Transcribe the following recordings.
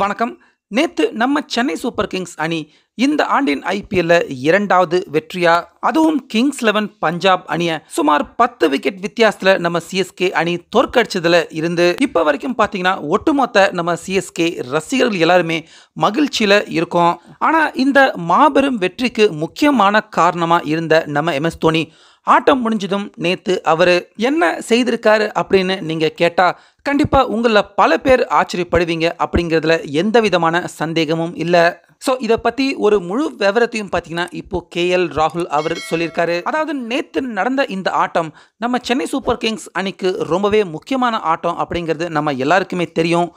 வணக்கம் நேற்று நம்ம சென்னை சூப்பர் கிங்ஸ் அணி இந்த ஆண்டின் ஐபிஎல்ல இரண்டாவது வெற்றியா அதுவும் கிங்ஸ் லெவன் பஞ்சாப் அணியை சுமார் பத்து விக்கெட் வித்தியாசத்தில் நம்ம சிஎஸ்கே அணி தோற்கடிச்சதுல இருந்து இப்போ வரைக்கும் பார்த்தீங்கன்னா ஒட்டுமொத்த நம்ம சிஎஸ்கே ரசிகர்கள் எல்லாருமே மகிழ்ச்சியில் இருக்கோம் ஆனால் இந்த மாபெரும் வெற்றிக்கு முக்கியமான காரணமாக இருந்த நம்ம எம்எஸ் தோனி ஆட்டம் முடிஞ்சதும் நேற்று அவர் என்ன செய்திருக்காரு அப்படின்னு நீங்கள் கேட்டால் கண்டிப்பாக உங்களில் பல பேர் ஆச்சரியப்படுவீங்க அப்படிங்கிறதுல எந்த விதமான சந்தேகமும் இல்லை ஸோ இதை பற்றி ஒரு முழு விவரத்தையும் பார்த்தீங்கன்னா இப்போ கே எல் ராகுல் அவர் சொல்லியிருக்காரு அதாவது நேற்று நடந்த இந்த ஆட்டம் நம்ம சென்னை சூப்பர் கிங்ஸ் அணிக்கு ரொம்பவே முக்கியமான ஆட்டம் அப்படிங்கிறது நம்ம எல்லாருக்குமே தெரியும்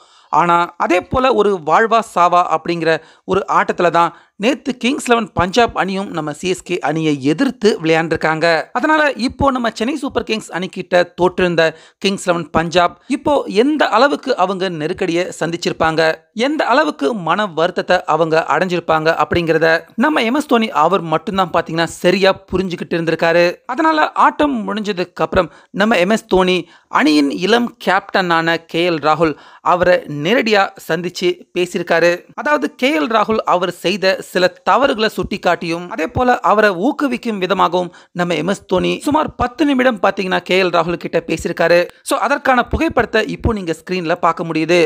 ஆனால் அதே போல் ஒரு வாழ்வா சாவா அப்படிங்கிற ஒரு ஆட்டத்தில் தான் நேற்று கிங்ஸ் லெவன் பஞ்சாப் அணியும் நம்ம சிஎஸ்கே அணியை எதிர்த்து விளையாண்டிருக்காங்க அதனால இப்போ நம்ம சென்னை சூப்பர் கிங்ஸ் அணிக்கிட்ட தோற்றிருந்த கிங்ஸ் லெவன் பஞ்சாப் இப்போ எந்த அளவுக்கு அவங்க நெருக்கடியை சந்திச்சிருப்பாங்க எந்த அளவுக்கு மன வருத்தத்தை அவங்க அடைஞ்சிருப்பாங்க அப்படிங்கிறத நம்ம எம் எஸ் தோனி அவர் மட்டும்தான் பாத்தீங்கன்னா சரியா புரிஞ்சுக்கிட்டு இருந்திருக்காரு அதனால ஆட்டம் முடிஞ்சதுக்கு அப்புறம் நம்ம எம் எஸ் தோனி அணியின் இளம் கேப்டனான கே எல் ராகுல் அவரை நேரடியாக சந்திச்சு பேசியிருக்காரு அதாவது கே எல் ராகுல் அவர் செய்த சில தவறுகளை சுட்டிக்காட்டியும் அதே போல அவரை ஊக்குவிக்கும் விதமாகவும் நம்ம எம் எஸ் தோனி சுமார் பத்து நிமிடம் பாத்தீங்கன்னா கே எல் ராகுல் கிட்ட பேசியிருக்காரு சோ அதற்கான புகைப்படத்தை இப்போ நீங்க ஸ்கிரீன்ல பார்க்க முடியுது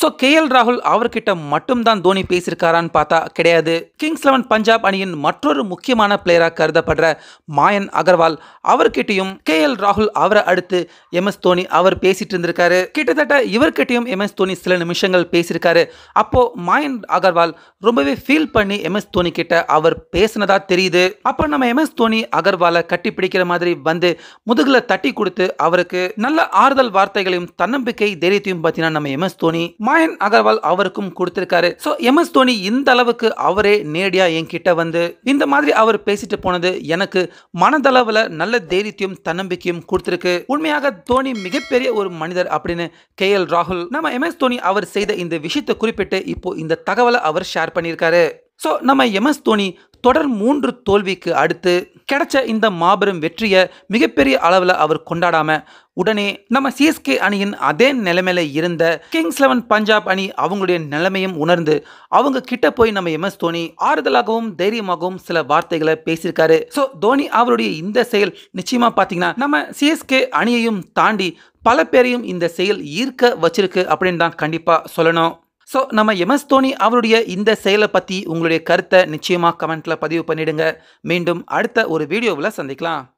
ஸோ கே எல் ராகுல் அவர்கிட்ட மட்டும்தான் தோனி பேசியிருக்காரான்னு பார்த்தா கிடையாது கிங்ஸ் லெவன் பஞ்சாப் அணியின் மற்றொரு முக்கியமான பிளேயராக கருதப்படுற மாயன் அகர்வால் அவர்கிட்டையும் கே எல் ராகுல் அவரை அடுத்து எம் எஸ் தோனி அவர் பேசிட்டு இருந்திருக்காரு கிட்டத்தட்ட இவர்கிட்டையும் எம் எஸ் தோனி சில நிமிஷங்கள் பேசியிருக்காரு அப்போ மாயன் அகர்வால் ரொம்பவே ஃபீல் பண்ணி எம் எஸ் தோனி கிட்ட அவர் பேசினதா தெரியுது அப்போ நம்ம எம் எஸ் தோனி அகர்வாலை கட்டி பிடிக்கிற மாதிரி வந்து முதுகுல தட்டி கொடுத்து அவருக்கு நல்ல ஆறுதல் வார்த்தைகளையும் தன்னம்பிக்கை தைரியத்தையும் பார்த்தீங்கன்னா நம்ம எம் எஸ் தோனி மாயன் அகர்வால் அவருக்கும் கொடுத்திருக்காரு ஸோ எம் எஸ் தோனி இந்த அளவுக்கு அவரே நேரடியா என்கிட்ட வந்து இந்த மாதிரி அவர் பேசிட்டு போனது எனக்கு மனதளவில் நல்ல தைரியத்தையும் தன்னம்பிக்கையும் கொடுத்திருக்கு உண்மையாக தோனி மிகப்பெரிய ஒரு மனிதர் அப்படின்னு கே எல் ராகுல் நம்ம எம் எஸ் தோனி அவர் செய்த இந்த விஷயத்தை குறிப்பிட்டு இப்போ இந்த தகவலை அவர் ஷேர் பண்ணியிருக்காரு ஸோ நம்ம எம்எஸ் தோனி தொடர் மூன்று தோல்விக்கு அடுத்து கிடைச்ச இந்த மாபெரும் வெற்றியை மிகப்பெரிய அளவில் அவர் கொண்டாடாம உடனே நம்ம சிஎஸ்கே அணியின் அதே நிலைமையில இருந்த கிங்ஸ் லெவன் பஞ்சாப் அணி அவங்களுடைய நிலைமையும் உணர்ந்து அவங்க கிட்ட போய் நம்ம எம்எஸ் தோனி ஆறுதலாகவும் தைரியமாகவும் சில வார்த்தைகளை பேசியிருக்காரு ஸோ தோனி அவருடைய இந்த செயல் நிச்சயமா பார்த்தீங்கன்னா நம்ம சிஎஸ்கே அணியையும் தாண்டி பல பேரையும் இந்த செயல் ஈர்க்க வச்சிருக்கு அப்படின்னு தான் கண்டிப்பாக சொல்லணும் ஸோ நம்ம எம்எஸ் தோனி அவருடைய இந்த செயலை பற்றி உங்களுடைய கருத்தை நிச்சயமாக கமெண்ட்டில் பதிவு பண்ணிவிடுங்க மீண்டும் அடுத்த ஒரு வீடியோவில் சந்திக்கலாம்